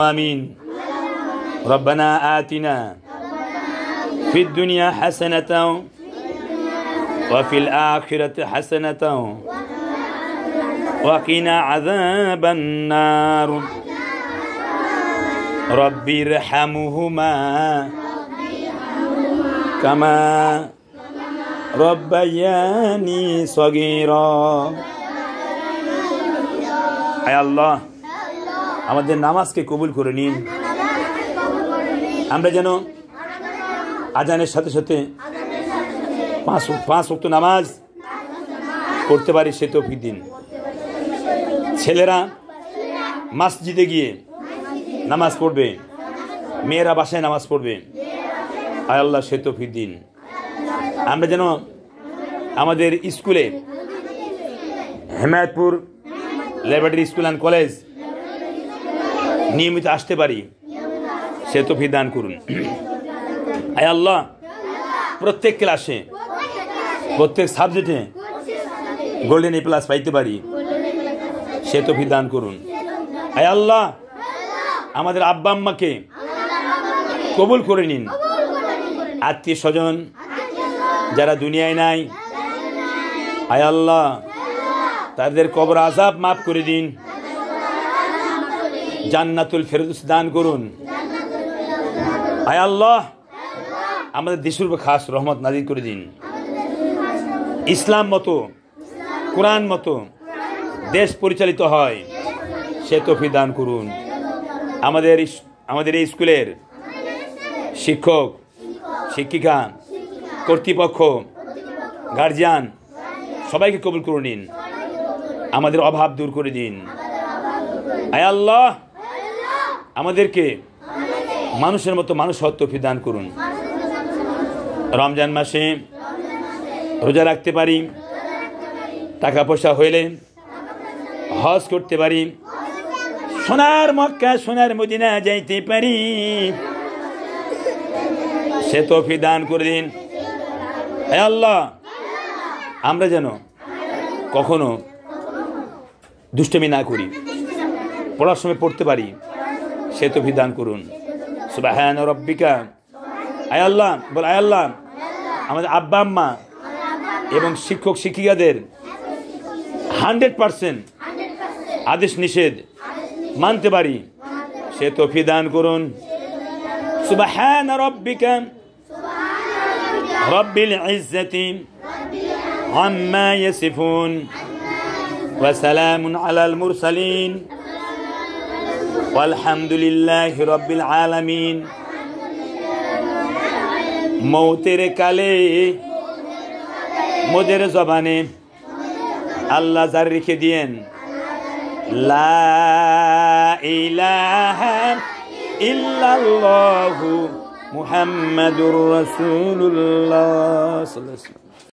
آمين ربنا آتنا في الدنيا حسنة وفي الآخرة حسنة وقنا عذاب النار ربي ارحمهما كما ربياني صغيرا يا الله আমাদের নামাজকে কবুল করে নিন আমরা যেন আজানের সাথে সাথে পাঁচ পাঁচ উক্ত নামাজ পড়তে পারি সে তো দিন ছেলেরা মাসজিদে গিয়ে নামাজ পড়বে মেয়েরা বাসায় নামাজ পড়বে আয় আল্লাহ সে তো দিন আমরা যেন আমাদের স্কুলে Hemayetpur laboratory school and college নিয়মিত আসতে পারি সে তো দান করুন আয় আল্লাহ প্রত্যেক ক্লাসে প্রত্যেক সাবজেক্টে গোল্ডেন এ প্লাস পাইতে পারি সে তো দান করুন আয় আল্লাহ আমাদের আব্বা আম্মাকে কবুল করে নিন আত্মীয় স্বজন যারা দুনিয়ায় নাই আয় আল্লাহ তাদের কবর আজাব মাফ করে দিন জান্নাতুল ফেরদুস দান করুন আয় আল্লাহ আমাদের দেশের উপর খাস রহমত নাজির করে দিন ইসলাম মতো কোরআন মতো দেশ পরিচালিত হয় সে তফি দান করুন আমাদের আমাদের এই স্কুলের শিক্ষক শিক্ষিকা কর্তৃপক্ষ গার্জিয়ান সবাইকে কবুল করে নিন আমাদের অভাব দূর করে দিন আয় আল্লাহ আমাদেরকে মানুষের মতো মানুষ হত্যফি দান করুন রমজান মাসে রোজা রাখতে পারি টাকা পয়সা হইলে হজ করতে পারি সোনার মক্কা সোনার মদিনা যাইতে পারি সে তফি দান করে দিন আল্লাহ আমরা যেন কখনো দুষ্টমি না করি পড়ার সময় পড়তে পারি সে তো বিধান করুন সুবাহান রব্বিকা আয় আল্লাহ বল আয় আল্লাহ আমাদের আব্বা আম্মা এবং শিক্ষক শিক্ষিকাদের হান্ড্রেড পারসেন্ট আদেশ নিষেধ মানতে পারি সে তো দান করুন সুবাহান রব্বিকা রব্বিল ইজ্জাতি عما يصفون وسلام على المرسلين والحمد لله رب العالمين موتر كالي مدير زباني الله زرك دين لا إله إلا الله محمد رسول الله صلى الله عليه وسلم